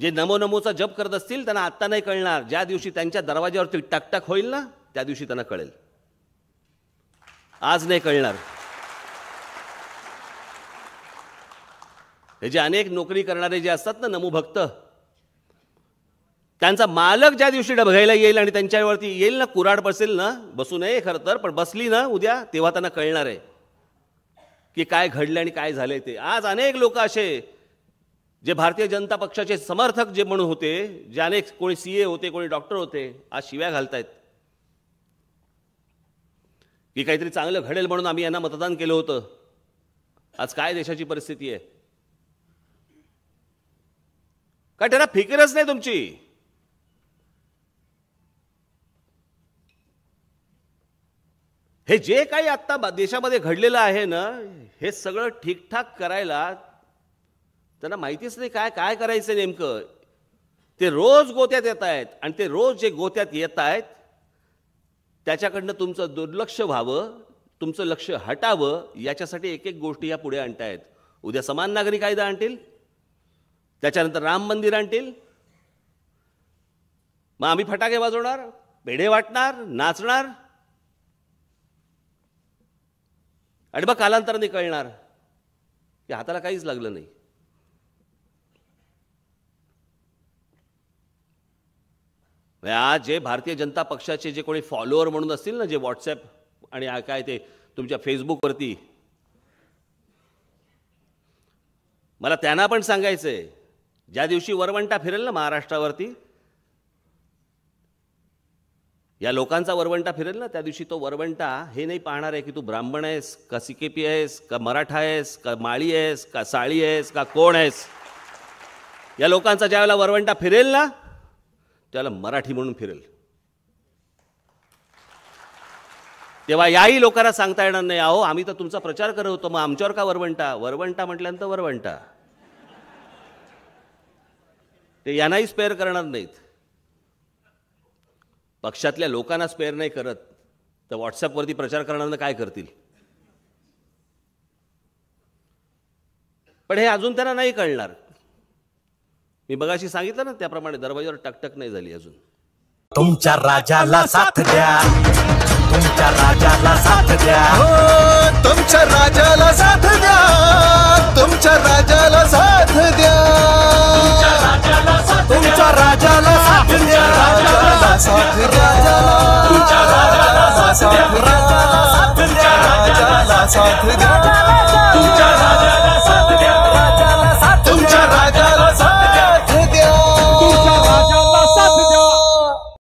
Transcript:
जे नमो नमोचा जप करत असतील त्यांना आत्ता नाही कळणार ज्या दिवशी त्यांच्या दरवाज्यावरती टकटक होईल ना त्या दिवशी त्यांना कळेल आज नाही कळणार हे जे अनेक नोकरी करणारे जे असतात ना नमो भक्त त्यांचा मालक ज्या दिवशी बघायला येईल आणि त्यांच्यावरती येईल ना कुराड बसेल ना बसू नये खरं तर पण बसली ना उद्या तेव्हा त्यांना कळणार आहे की काय घडलं आणि काय झालंय ते आज अनेक लोक असे जे भारतीय जनता पक्षाचे समर्थक जे म्हणून होते ज्याने कोणी सी ए होते कोणी डॉक्टर होते आज शिव्या घालतायत की काहीतरी चांगलं घडेल म्हणून आम्ही यांना मतदान केलं होतं आज काय देशाची परिस्थिती आहे काय त्याला फिकिरच नाही तुमची हे जे काही आत्ता देशामध्ये घडलेलं आहे ना हे सगळं ठीकठाक करायला त्यांना माहितीच नाही काय काय करायचं नेमकं ते रोज गोत्यात येत आहेत आणि ते रोज जे गोत्यात येत आहेत त्याच्याकडनं तुमचं दुर्लक्ष व्हावं तुमचं लक्ष हटावं याच्यासाठी एक एक गोष्टी या पुढे आणतायत उद्या समान नागरी कायदा आणतील त्याच्यानंतर राम मंदिर आणतील मग आम्ही फटाके वाजवणार पेढे वाटणार नाचणार आणि मग कालांतराने कळणार की हाताला काहीच लागलं नाही आज जे भारतीय जनता पक्षाचे जे कोणी फॉलोअर म्हणून असतील ना जे व्हॉट्सॲप आणि काय ते तुमच्या फेसबुकवरती मला त्यांना पण सांगायचं आहे ज्या दिवशी वरवंटा फिरेल ना महाराष्ट्रावरती या लोकांचा वरवंटा फिरेल ना त्या दिवशी तो वरवंटा हे नाही पाहणार आहे की तू ब्राह्मण आहेस का सिकेपी आहेस का मराठा आहेस का माळी आहेस का साळी आहेस का कोण आहेस या लोकांचा ज्यावेळेला वरवंटा फिरेल ना त्याला मराठी म्हणून फिरेल तेव्हा याही लोकांना सांगता येणार नाही अहो आम्ही तर तुमचा प्रचार करत होतो मग आमच्यावर का वरवंटा वरवंटा म्हटल्यानंतर वरवंटा ते यांनाही स्पेअर करणार नाहीत पक्षातल्या लोकांना स्पेअर नाही करत तर व्हॉट्सअपवरती प्रचार करणार काय करतील पण हे अजून त्यांना नाही कळणार मी बघाशी सांगितलं ना त्याप्रमाणे दरवाजावर टकटक नाही झाली अजून तुमच्या राजाला साथ द्या तुमच्या राजाला साथ द्या हो तुमच्या राजाला साथ द्या तुमच्या राजाला साथ द्या तुमच्या राजाला साथ द्या राजाला साथ द्या राजाला साथ द्या